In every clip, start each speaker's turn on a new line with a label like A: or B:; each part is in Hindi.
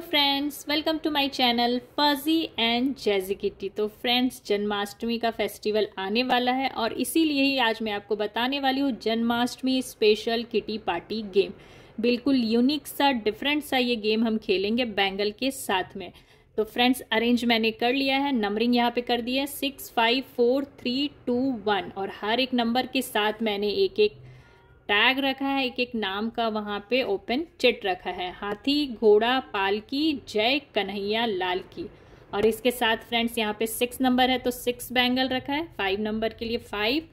A: friends welcome to my channel fuzzy and kitty तो फ्रेंड्स जन्माष्टमी का फेस्टिवल आने वाला है और इसीलिए ही आज मैं आपको बताने वाली हूँ Janmashtami special kitty party game बिल्कुल यूनिक सा डिफरेंट सा ये गेम हम खेलेंगे बैंगल के साथ में तो फ्रेंड्स अरेंज मैंने कर लिया है नंबरिंग यहाँ पे कर दी है six five four three two one और हर एक नंबर के साथ मैंने एक एक टैग रखा है एक एक नाम का वहाँ पे ओपन चिट रखा है हाथी घोड़ा पालकी जय कन्हैया लाल की और इसके साथ फ्रेंड्स यहाँ पे सिक्स नंबर है तो सिक्स बैंगल रखा है फाइव नंबर के लिए five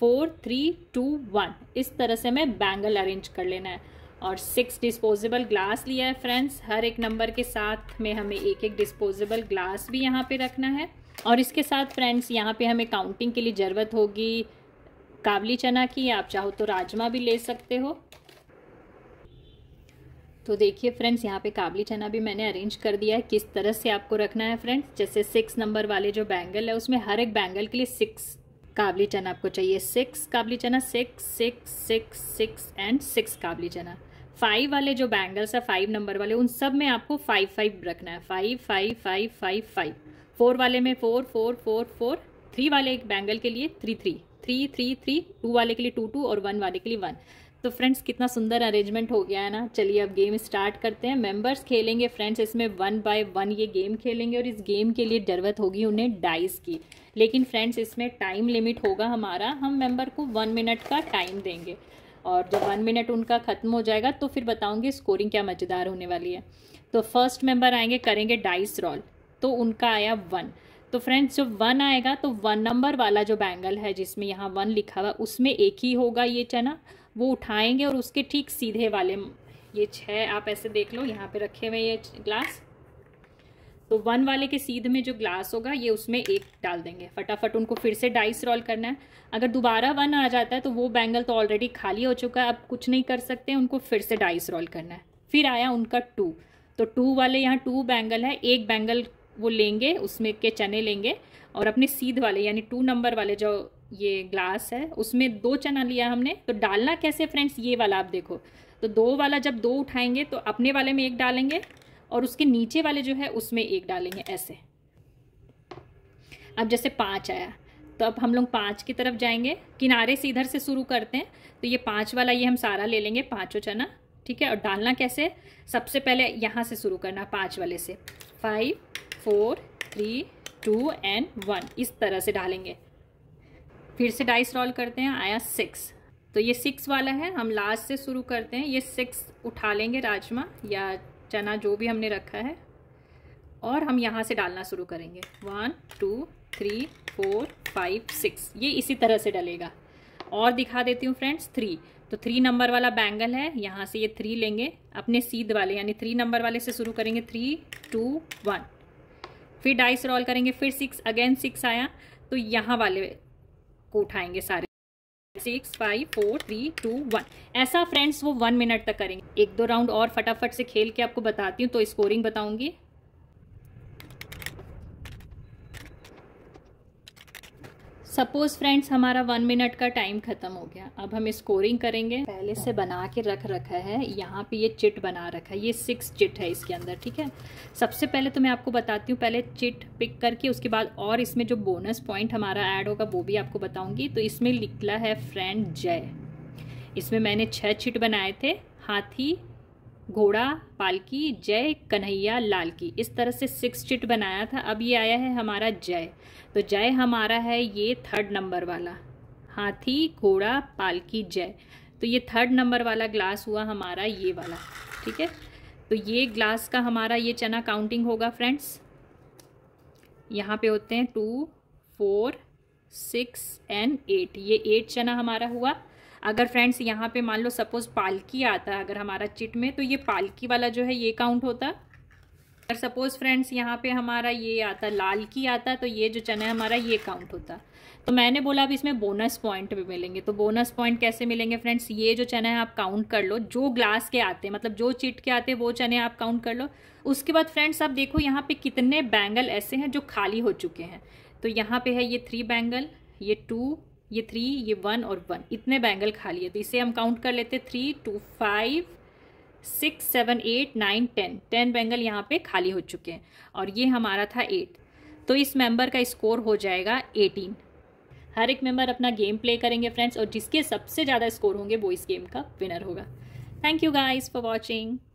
A: four three two one इस तरह से हमें बैंगल अरेंज कर लेना है और सिक्स डिस्पोजेबल ग्लास लिया है फ्रेंड्स हर एक नंबर के साथ में हमें एक एक डिस्पोजेबल ग्लास भी यहाँ पे रखना है और इसके साथ फ्रेंड्स यहाँ पे हमें काउंटिंग के लिए ज़रूरत होगी काबली चना की आप चाहो तो राजमा भी ले सकते हो तो देखिए फ्रेंड्स यहाँ पे काबली चना भी मैंने अरेंज कर दिया है किस तरह से आपको रखना है फ्रेंड्स जैसे सिक्स नंबर वाले जो बैंगल है उसमें हर एक बैंगल के लिए सिक्स काबली चना आपको चाहिए सिक्स काबली चना six six six six and six काबली चना फाइव वाले जो बैंगल्स है फाइव नंबर वाले उन सब में आपको फाइव फाइव रखना है five five five five five four वाले में four four four four three वाले एक बैंगल के लिए three three three three three two वाले के लिए टू टू और वन वाले के लिए वन तो फ्रेंड्स कितना सुंदर अरेंजमेंट हो गया है ना चलिए अब गेम स्टार्ट करते हैं मेंबर्स खेलेंगे फ्रेंड्स इसमें वन बाय वन ये गेम खेलेंगे और इस गेम के लिए ज़रूरत होगी उन्हें डाइस की लेकिन फ्रेंड्स इसमें टाइम लिमिट होगा हमारा हम मेंबर को वन मिनट का टाइम देंगे और जब वन मिनट उनका ख़त्म हो जाएगा तो फिर बताऊँगी स्कोरिंग क्या मज़ेदार होने वाली है तो फर्स्ट मेम्बर आएंगे करेंगे डाइस रॉल तो उनका आया वन तो फ्रेंड्स जब वन आएगा तो वन नंबर वाला जो बैंगल है जिसमें यहाँ वन लिखा हुआ उसमें एक ही होगा ये चना वो उठाएंगे और उसके ठीक सीधे वाले ये छः आप ऐसे देख लो यहाँ पे रखे हुए ये ग्लास तो वन वाले के सीध में जो ग्लास होगा ये उसमें एक डाल देंगे फटाफट उनको फिर से डाइस रोल करना है अगर दोबारा वन आ जाता है तो वो बैंगल तो ऑलरेडी खाली हो चुका है अब कुछ नहीं कर सकते उनको फिर से डाइस रोल करना है फिर आया उनका टू तो टू वाले यहाँ टू बैंगल है एक बैंगल वो लेंगे उसमें के चने लेंगे और अपने सीध वाले यानी टू नंबर वाले जो ये ग्लास है उसमें दो चना लिया हमने तो डालना कैसे फ्रेंड्स ये वाला आप देखो तो दो वाला जब दो उठाएंगे तो अपने वाले में एक डालेंगे और उसके नीचे वाले जो है उसमें एक डालेंगे ऐसे अब जैसे पाँच आया तो अब हम लोग पाँच की तरफ जाएंगे किनारे से इधर से शुरू करते हैं तो ये पाँच वाला ये हम सारा ले लेंगे पाँचों चना ठीक है और डालना कैसे सबसे पहले यहाँ से शुरू करना पाँच वाले से five four three two and one इस तरह से डालेंगे फिर से डाइस रोल करते हैं आया सिक्स तो ये सिक्स वाला है हम लास्ट से शुरू करते हैं ये सिक्स उठा लेंगे राजमा या चना जो भी हमने रखा है और हम यहाँ से डालना शुरू करेंगे one two three four five six ये इसी तरह से डलेगा और दिखा देती हूँ फ्रेंड्स थ्री तो थ्री नंबर वाला बैंगल है यहाँ से ये थ्री लेंगे अपने सीध वाले यानी थ्री नंबर वाले से शुरू करेंगे थ्री टू वन फिर डाइस रोल करेंगे फिर सिक्स अगेन सिक्स आया तो यहाँ वाले को उठाएंगे सारे six five four three two one ऐसा फ्रेंड्स वो वन मिनट तक करेंगे एक दो राउंड और फटाफट से खेल के आपको बताती हूँ तो स्कोरिंग बताऊंगी सपोज फ्रेंड्स हमारा वन मिनट का टाइम खत्म हो गया अब हम स्कोरिंग करेंगे पहले से बना के रख रखा है यहाँ पे ये चिट बना रखा है ये सिक्स चिट है इसके अंदर ठीक है सबसे पहले तो मैं आपको बताती हूँ पहले चिट पिक करके उसके बाद और इसमें जो बोनस पॉइंट हमारा ऐड होगा वो भी आपको बताऊँगी तो इसमें निकला है फ्रेंड जय इसमें मैंने छः चिट बनाए थे हाथी घोड़ा पालकी जय कन्हैया लाल की इस तरह से सिक्स चिट बनाया था अब ये आया है हमारा जय तो जय हमारा है ये थर्ड नंबर वाला हाथी घोड़ा पालकी जय तो ये थर्ड नंबर वाला ग्लास हुआ हमारा ये वाला ठीक है तो ये ग्लास का हमारा ये चना काउंटिंग होगा फ्रेंड्स यहाँ पे होते हैं two four six and eight ये एट चना हमारा हुआ अगर फ्रेंड्स यहाँ पे मान लो सपोज पालकी आता है अगर हमारा चिट में तो ये पालकी वाला जो है ये काउंट होता अगर सपोज फ्रेंड्स यहाँ पे हमारा ये आता लाल की आता तो ये जो चना है हमारा ये काउंट होता तो मैंने बोला अब इसमें बोनस पॉइंट भी मिलेंगे तो बोनस पॉइंट कैसे मिलेंगे फ्रेंड्स ये जो चने हैं आप काउंट कर लो जो ग्लास के आते हैं मतलब जो चिट के आते हैं वो चने आप काउंट कर लो उसके बाद फ्रेंड्स आप देखो यहाँ पे कितने बैंगल ऐसे हैं जो खाली हो चुके हैं तो यहाँ पे है ये थ्री बैंगल ये टू ये थ्री ये वन और वन इतने बैंगल खाली है तो इसे हम काउंट कर लेते three two five six seven eight nine ten ten bangle यहाँ पे खाली हो चुके हैं और ये हमारा था एट तो इस मेंबर का स्कोर हो जाएगा एटीन हर एक मेंबर अपना गेम प्ले करेंगे फ्रेंड्स और जिसके सबसे ज़्यादा स्कोर होंगे वो इस गेम का विनर होगा thank you guys for watching